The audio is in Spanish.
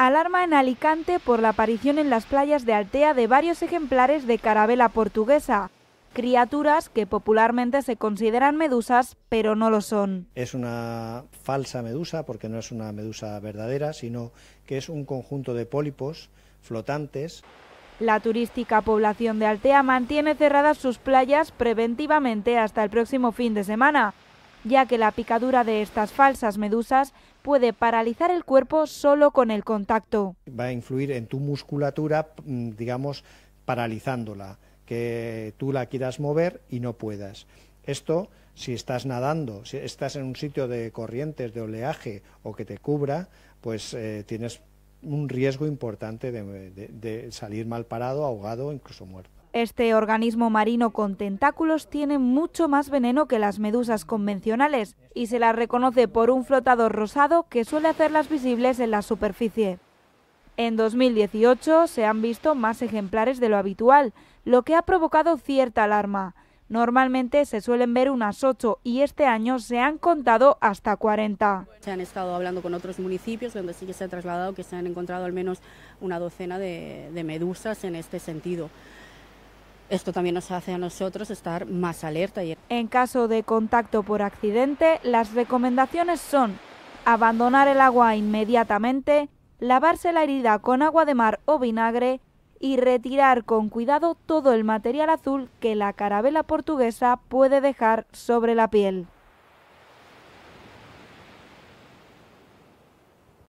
Alarma en Alicante por la aparición en las playas de Altea de varios ejemplares de carabela portuguesa, criaturas que popularmente se consideran medusas, pero no lo son. Es una falsa medusa, porque no es una medusa verdadera, sino que es un conjunto de pólipos flotantes. La turística población de Altea mantiene cerradas sus playas preventivamente hasta el próximo fin de semana, ya que la picadura de estas falsas medusas puede paralizar el cuerpo solo con el contacto. Va a influir en tu musculatura, mm, digamos, paralizándola, que tú la quieras mover y no puedas. Esto, si estás nadando, si estás en un sitio de corrientes, de oleaje o que te cubra, pues eh, tienes un riesgo importante de, de salir mal parado, ahogado o incluso muerto. Este organismo marino con tentáculos tiene mucho más veneno que las medusas convencionales y se las reconoce por un flotador rosado que suele hacerlas visibles en la superficie. En 2018 se han visto más ejemplares de lo habitual, lo que ha provocado cierta alarma. Normalmente se suelen ver unas 8 y este año se han contado hasta 40. Se han estado hablando con otros municipios donde sí que se ha trasladado que se han encontrado al menos una docena de medusas en este sentido. Esto también nos hace a nosotros estar más alerta. En caso de contacto por accidente, las recomendaciones son abandonar el agua inmediatamente, lavarse la herida con agua de mar o vinagre y retirar con cuidado todo el material azul que la carabela portuguesa puede dejar sobre la piel.